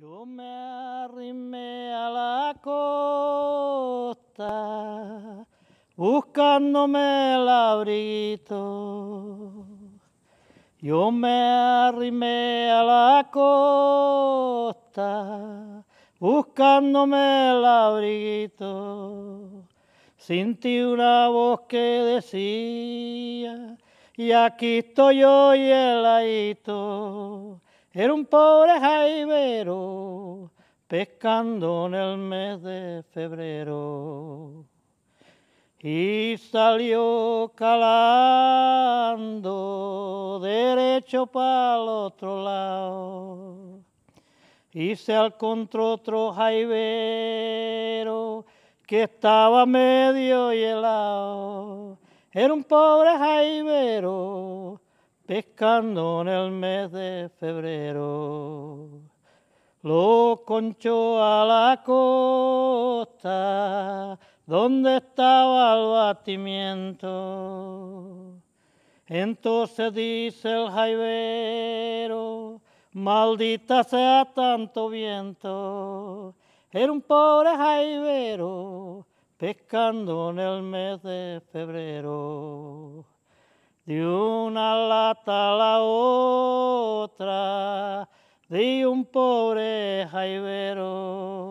Yo me arrimé a la costa buscándome el abriguito. Yo me arrimé a la costa buscándome el abriguito. Sentí una voz que decía, y aquí estoy yo y heladito. Era un pobre jaibero pescando en el mes de febrero y salió calando derecho para el otro lado y se encontró otro jaibero que estaba medio helado. Era un pobre jaibero pescando en el mes de febrero. Lo conchó a la costa, donde estaba el batimiento. Entonces dice el jaibero, maldita sea tanto viento. Era un pobre jaibero, pescando en el mes de febrero. Hasta la otra de un pobre jaibero.